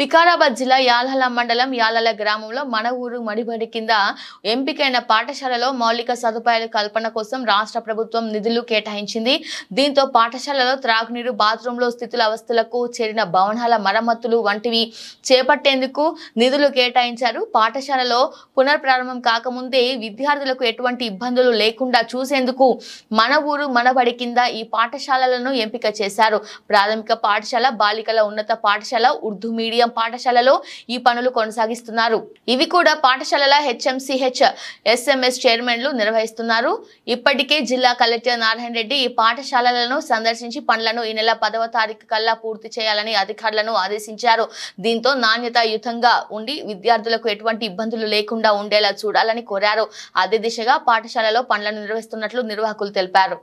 వికారాబాద్ జిల్లా యాలహల మండలం యాలల గ్రామంలో మన ఊరు మడిబడి కింద ఎంపికైన పాఠశాలలో మౌలిక సదుపాయాల కల్పన కోసం రాష్ట్ర ప్రభుత్వం నిధులు కేటాయించింది దీంతో పాఠశాలలో త్రాగునీరు బాత్రూంలో స్థితుల అవస్థలకు చేరిన భవనాల మరమ్మతులు వంటివి చేపట్టేందుకు నిధులు కేటాయించారు పాఠశాలలో పునర్ప్రారంభం కాకముందే విద్యార్థులకు ఎటువంటి ఇబ్బందులు లేకుండా చూసేందుకు మన ఊరు మనబడి కింద ఈ పాఠశాలలను ఎంపిక చేశారు ప్రాథమిక పాఠశాల బాలికల ఉన్నత పాఠశాల ఉర్దూ మీడియం ప్రభుత్వం పాఠశాలలో ఈ పనులు కొనసాగిస్తున్నారు ఇవి కూడా పాఠశాలల హెచ్ఎంసీహెచ్ ఎస్ఎంఎస్ చైర్మన్లు నిర్వహిస్తున్నారు ఇప్పటికే జిల్లా కలెక్టర్ నారాయణ రెడ్డి ఈ పాఠశాలలను సందర్శించి పనులను ఈ నెల పదవ తారీఖు కల్లా పూర్తి చేయాలని అధికారులను ఆదేశించారు దీంతో నాణ్యతాయుతంగా ఉండి విద్యార్థులకు ఎటువంటి ఇబ్బందులు లేకుండా ఉండేలా చూడాలని కోరారు అదే దిశగా పాఠశాలలో పనులను నిర్వహిస్తున్నట్లు నిర్వాహకులు తెలిపారు